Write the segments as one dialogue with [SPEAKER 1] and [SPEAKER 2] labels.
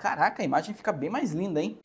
[SPEAKER 1] Caraca, a imagem fica bem mais linda, hein?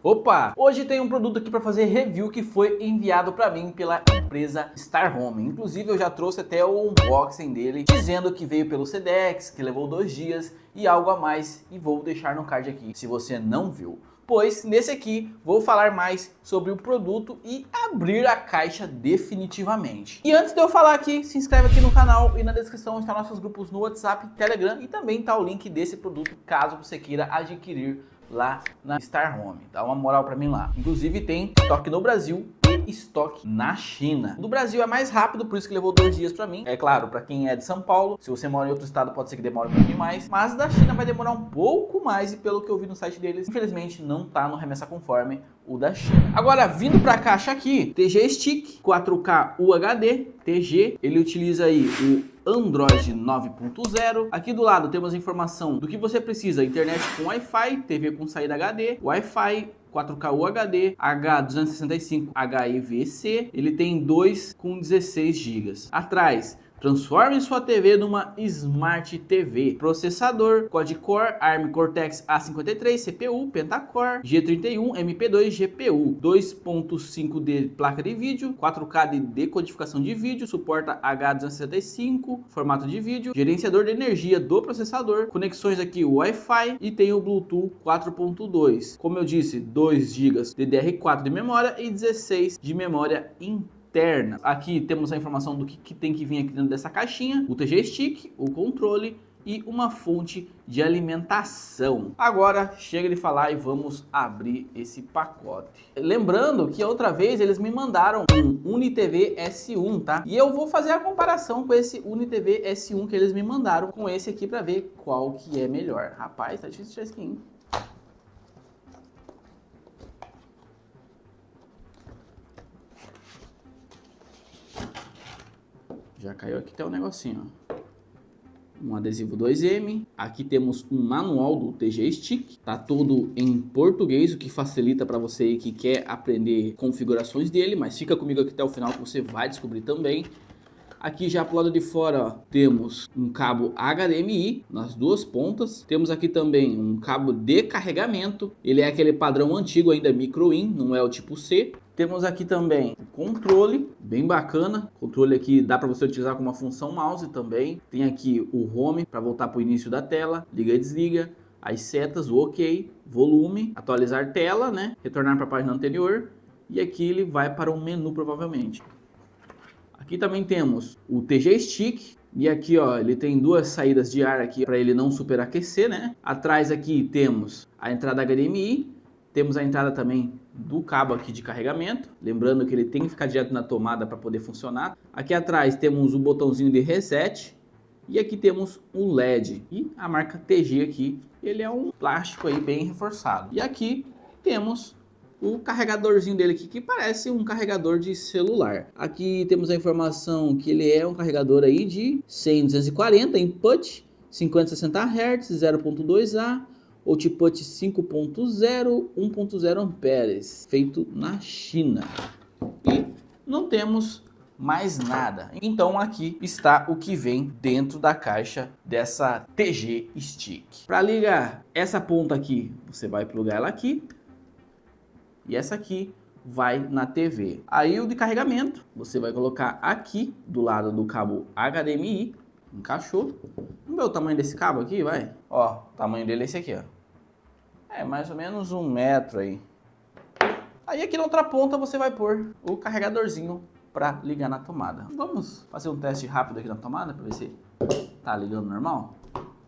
[SPEAKER 1] Opa! Hoje tem um produto aqui para fazer review que foi enviado para mim pela empresa Star Home. Inclusive eu já trouxe até o unboxing dele, dizendo que veio pelo Sedex, que levou dois dias e algo a mais. E vou deixar no card aqui, se você não viu pois nesse aqui vou falar mais sobre o produto e abrir a caixa definitivamente. E antes de eu falar aqui, se inscreve aqui no canal e na descrição estão nossos grupos no WhatsApp, Telegram e também está o link desse produto caso você queira adquirir lá na Star Home. Dá uma moral para mim lá. Inclusive tem estoque no Brasil estoque na China. Do Brasil é mais rápido, por isso que levou dois dias para mim. É claro, para quem é de São Paulo, se você mora em outro estado, pode ser que demore um pouquinho mais. Mas da China vai demorar um pouco mais e pelo que eu vi no site deles, infelizmente não tá no remessa conforme o da China. Agora, vindo para a caixa aqui, TG Stick 4K UHD, TG, ele utiliza aí o Android 9.0. Aqui do lado temos informação do que você precisa: internet com Wi-Fi, TV com saída HD, Wi-Fi, 4K UHD, H265 HIVC, ele tem 2 com 16 GB. Atrás, Transforme sua TV numa Smart TV. Processador, código Core, ARM Cortex A53, CPU, Pentacore, G31, MP2, GPU, 2.5 de placa de vídeo, 4K de decodificação de vídeo, suporta H265, formato de vídeo, gerenciador de energia do processador, conexões aqui Wi-Fi e tem o Bluetooth 4.2. Como eu disse, 2 GB DDR4 de memória e 16 de memória interna externa. Aqui temos a informação do que, que tem que vir aqui dentro dessa caixinha, o TG Stick, o controle e uma fonte de alimentação. Agora chega de falar e vamos abrir esse pacote. Lembrando que outra vez eles me mandaram um UniTV S1, tá? E eu vou fazer a comparação com esse UniTV S1 que eles me mandaram com esse aqui para ver qual que é melhor. Rapaz, tá difícil de skin. Já caiu aqui até o um negocinho, ó. Um adesivo 2M. Aqui temos um manual do TG Stick. Tá tudo em português, o que facilita para você que quer aprender configurações dele. Mas fica comigo aqui até o final que você vai descobrir também. Aqui já para lado de fora ó, temos um cabo HDMI nas duas pontas. Temos aqui também um cabo de carregamento. Ele é aquele padrão antigo ainda micro-in, não é o tipo C. Temos aqui também o controle, bem bacana. O controle aqui dá para você utilizar como uma função mouse também. Tem aqui o home para voltar para o início da tela, liga e desliga. As setas, o OK, volume, atualizar tela, né? Retornar para a página anterior. E aqui ele vai para o menu provavelmente. Aqui também temos o TG Stick, e aqui, ó, ele tem duas saídas de ar aqui para ele não superaquecer, né? Atrás aqui temos a entrada HDMI, temos a entrada também do cabo aqui de carregamento, lembrando que ele tem que ficar direto na tomada para poder funcionar. Aqui atrás temos o botãozinho de reset e aqui temos o LED e a marca TG aqui, ele é um plástico aí bem reforçado. E aqui temos o carregadorzinho dele aqui, que parece um carregador de celular. Aqui temos a informação que ele é um carregador aí de 100, 240 input, 50-60 Hz, 0.2A, output 5.0, 1.0 amperes, feito na China. E não temos mais nada. Então aqui está o que vem dentro da caixa dessa TG Stick. Para ligar essa ponta aqui, você vai plugar ela aqui e essa aqui vai na TV. Aí o de carregamento, você vai colocar aqui do lado do cabo HDMI, encaixou. Vamos ver o tamanho desse cabo aqui, vai. Ó, o tamanho dele é esse aqui, ó. É mais ou menos um metro aí. Aí aqui na outra ponta você vai pôr o carregadorzinho para ligar na tomada. Vamos fazer um teste rápido aqui na tomada para ver se tá ligando normal.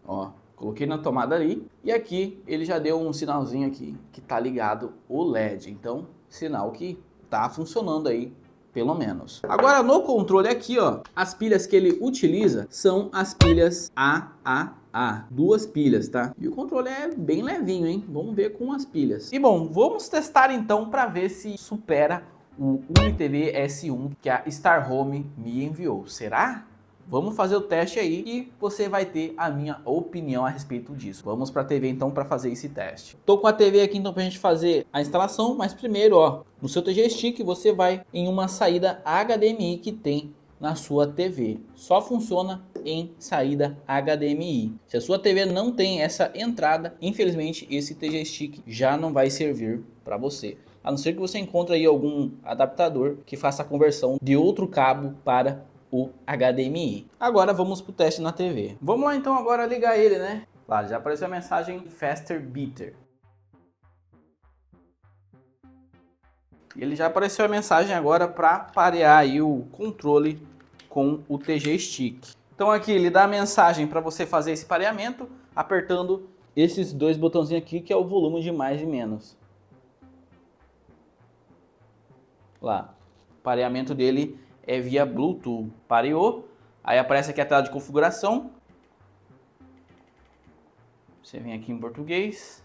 [SPEAKER 1] Ó, Coloquei na tomada ali e aqui ele já deu um sinalzinho aqui que tá ligado o LED. Então, sinal que tá funcionando aí pelo menos. Agora no controle aqui, ó, as pilhas que ele utiliza são as pilhas AAA, duas pilhas, tá? E o controle é bem levinho, hein? Vamos ver com as pilhas. E bom, vamos testar então para ver se supera o UniTV S1 que a Star Home me enviou. Será? Vamos fazer o teste aí e você vai ter a minha opinião a respeito disso. Vamos para a TV então para fazer esse teste. Tô com a TV aqui então para a gente fazer a instalação, mas primeiro, ó, no seu TG Stick você vai em uma saída HDMI que tem na sua TV. Só funciona em saída HDMI. Se a sua TV não tem essa entrada, infelizmente esse TG Stick já não vai servir para você. A não ser que você encontre aí algum adaptador que faça a conversão de outro cabo para o HDMI. Agora vamos para o teste na TV. Vamos lá então agora ligar ele, né? Lá já apareceu a mensagem Faster Beater. Ele já apareceu a mensagem agora para parear aí o controle com o TG Stick. Então aqui ele dá a mensagem para você fazer esse pareamento apertando esses dois botãozinhos aqui que é o volume de mais e menos. Lá, o pareamento dele é via Bluetooth. Pareou. Aí aparece aqui a tela de configuração. Você vem aqui em português.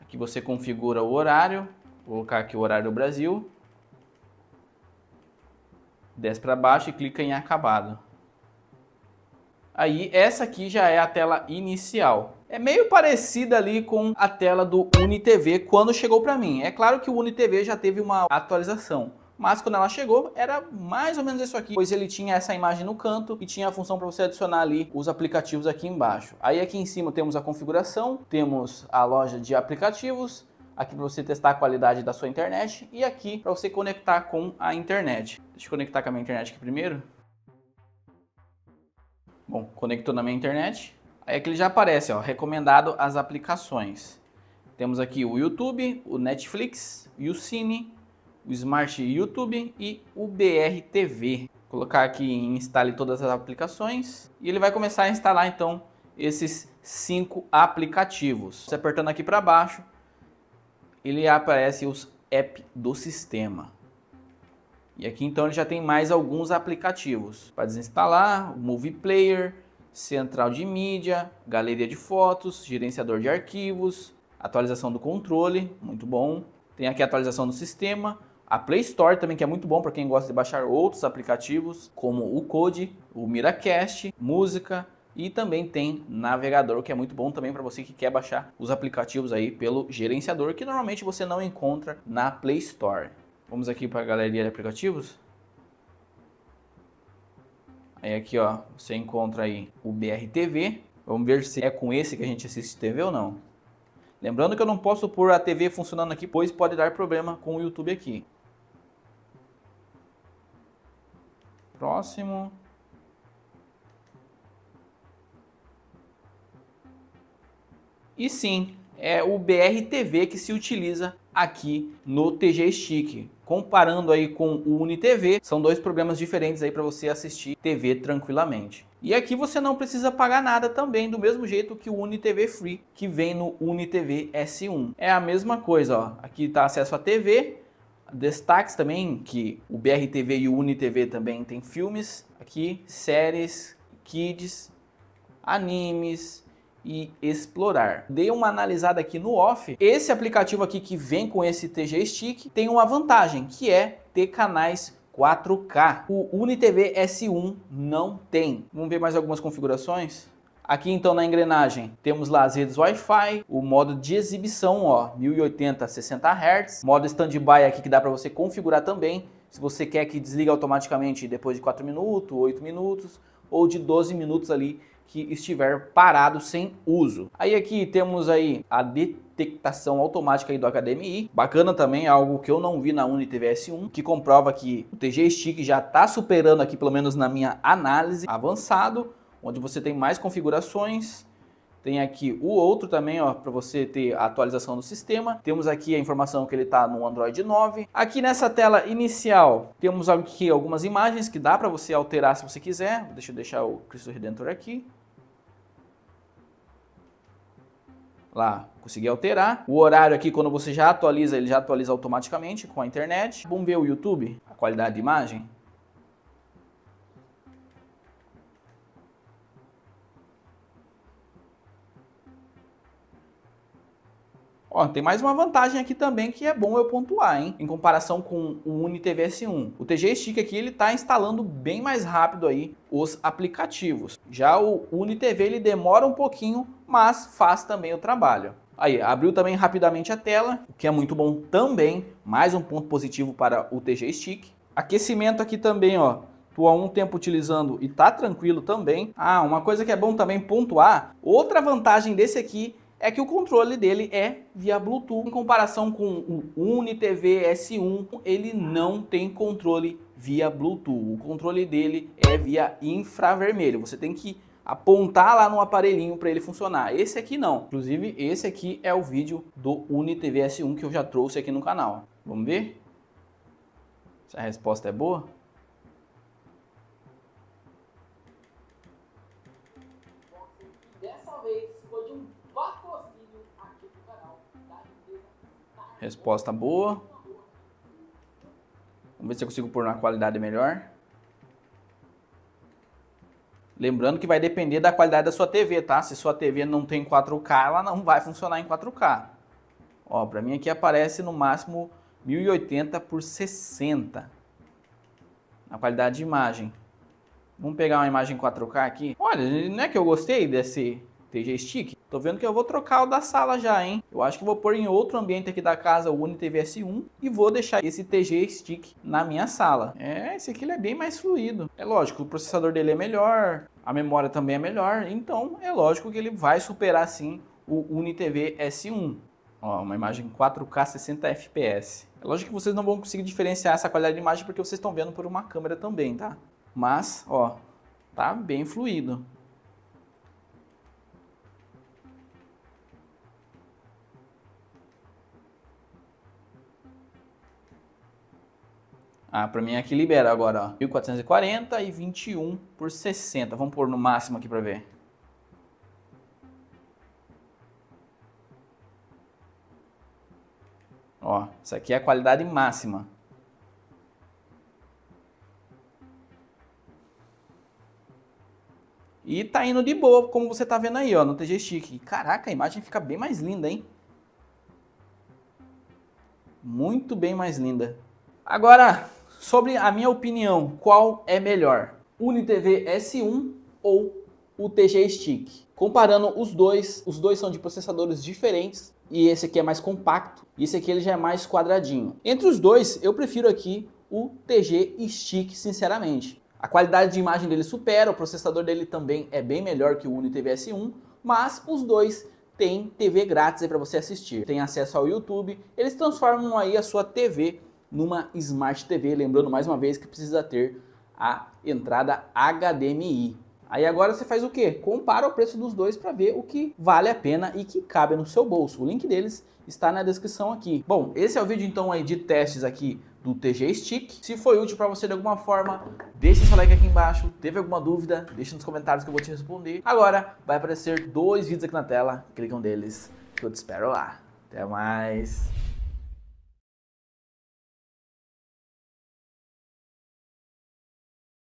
[SPEAKER 1] Aqui você configura o horário. Vou colocar aqui o horário do Brasil. Desce para baixo e clica em acabado. Aí essa aqui já é a tela inicial. É meio parecida ali com a tela do UniTV quando chegou para mim. É claro que o UniTV já teve uma atualização, mas quando ela chegou era mais ou menos isso aqui, pois ele tinha essa imagem no canto e tinha a função para você adicionar ali os aplicativos aqui embaixo. Aí aqui em cima temos a configuração, temos a loja de aplicativos, aqui para você testar a qualidade da sua internet e aqui para você conectar com a internet. Deixa eu conectar com a minha internet aqui primeiro. Bom, conectou na minha internet. Aí aqui ele já aparece, ó, recomendado as aplicações. Temos aqui o YouTube, o Netflix, o Cine, o Smart YouTube e o BR TV. Vou colocar aqui em instale todas as aplicações e ele vai começar a instalar então esses cinco aplicativos. Você apertando aqui para baixo, ele aparece os app do sistema. E aqui então ele já tem mais alguns aplicativos para desinstalar, o Movie Player, central de mídia, galeria de fotos, gerenciador de arquivos, atualização do controle, muito bom. Tem aqui a atualização do sistema, a Play Store também que é muito bom para quem gosta de baixar outros aplicativos, como o Code, o Miracast, música, e também tem navegador, que é muito bom também para você que quer baixar os aplicativos aí pelo gerenciador, que normalmente você não encontra na Play Store. Vamos aqui para a galeria de aplicativos. Aí é aqui, ó, você encontra aí o BRTV. Vamos ver se é com esse que a gente assiste TV ou não. Lembrando que eu não posso pôr a TV funcionando aqui, pois pode dar problema com o YouTube aqui. Próximo. E sim, é o BRTV que se utiliza aqui no TG Stick. Comparando aí com o UniTV, são dois programas diferentes aí para você assistir TV tranquilamente. E aqui você não precisa pagar nada também, do mesmo jeito que o UniTV Free, que vem no UniTV S1. É a mesma coisa, ó. Aqui está acesso à TV, destaques também que o BRTV e o UniTV também tem filmes, aqui séries, kids, animes, e explorar. Dei uma analisada aqui no off. Esse aplicativo aqui que vem com esse TG Stick tem uma vantagem, que é ter canais 4K. O UniTV S1 não tem. Vamos ver mais algumas configurações? Aqui então na engrenagem temos lá as redes Wi-Fi, o modo de exibição, ó, 1080 60 Hz, modo standby aqui que dá para você configurar também, se você quer que desligue automaticamente depois de 4 minutos, 8 minutos ou de 12 minutos ali que estiver parado sem uso. Aí aqui temos aí a detectação automática aí do HDMI. Bacana também, algo que eu não vi na UniTVS 1, que comprova que o TG Stick já está superando aqui, pelo menos na minha análise, avançado, onde você tem mais configurações, tem aqui o outro também, ó, para você ter a atualização do sistema. Temos aqui a informação que ele está no Android 9. Aqui nessa tela inicial, temos aqui algumas imagens que dá para você alterar se você quiser. Deixa eu deixar o Cristo Redentor aqui. lá consegui alterar. O horário aqui, quando você já atualiza, ele já atualiza automaticamente com a internet. Vamos ver o YouTube, a qualidade de imagem. Ó, tem mais uma vantagem aqui também que é bom eu pontuar, hein? Em comparação com o UniTV S1. O TG Stick aqui, ele tá instalando bem mais rápido aí os aplicativos. Já o UniTV, ele demora um pouquinho mas faz também o trabalho. Aí, abriu também rapidamente a tela, o que é muito bom também, mais um ponto positivo para o TG Stick. Aquecimento aqui também, ó, tu há um tempo utilizando e tá tranquilo também. Ah, uma coisa que é bom também pontuar, outra vantagem desse aqui é que o controle dele é via Bluetooth. Em comparação com o UniTV S1, ele não tem controle via Bluetooth. O controle dele é via infravermelho. Você tem que apontar lá no aparelhinho para ele funcionar. Esse aqui não. Inclusive, esse aqui é o vídeo do UniTV S1 que eu já trouxe aqui no canal. Vamos ver? Se a resposta é boa? Resposta boa. Vamos ver se eu consigo pôr uma qualidade melhor. Lembrando que vai depender da qualidade da sua TV, tá? Se sua TV não tem 4K, ela não vai funcionar em 4K. Ó, para mim aqui aparece no máximo 1080 por 60 na qualidade de imagem. Vamos pegar uma imagem 4K aqui. Olha, não é que eu gostei desse TG Stick. Tô vendo que eu vou trocar o da sala já, hein? Eu acho que vou pôr em outro ambiente aqui da casa o UniTV S1 e vou deixar esse TG Stick na minha sala. É, esse aqui ele é bem mais fluido. É lógico, o processador dele é melhor, a memória também é melhor, então é lógico que ele vai superar sim o UniTV S1. Ó, uma imagem 4K 60 FPS. É lógico que vocês não vão conseguir diferenciar essa qualidade de imagem porque vocês estão vendo por uma câmera também, tá? Mas, ó, tá bem fluido. Ah, para mim aqui é libera agora, ó, 1440 e 21 por 60. Vamos pôr no máximo aqui para ver. Ó, isso aqui é a qualidade máxima. E tá indo de boa, como você tá vendo aí, ó, no TG Stick. Caraca, a imagem fica bem mais linda, hein? Muito bem mais linda. Agora, Sobre a minha opinião, qual é melhor? UniTV S1 ou o TG Stick? Comparando os dois, os dois são de processadores diferentes e esse aqui é mais compacto e esse aqui ele já é mais quadradinho. Entre os dois, eu prefiro aqui o TG Stick, sinceramente. A qualidade de imagem dele supera, o processador dele também é bem melhor que o UniTV S1, mas os dois têm TV grátis para você assistir. Tem acesso ao YouTube, eles transformam aí a sua TV numa Smart TV. Lembrando mais uma vez que precisa ter a entrada HDMI. Aí agora você faz o que? Compara o preço dos dois para ver o que vale a pena e que cabe no seu bolso. O link deles está na descrição aqui. Bom, esse é o vídeo então aí de testes aqui do TG Stick. Se foi útil para você de alguma forma, deixa seu like aqui embaixo. Teve alguma dúvida? deixa nos comentários que eu vou te responder. Agora vai aparecer dois vídeos aqui na tela. Clica um deles que eu te espero lá. Até mais.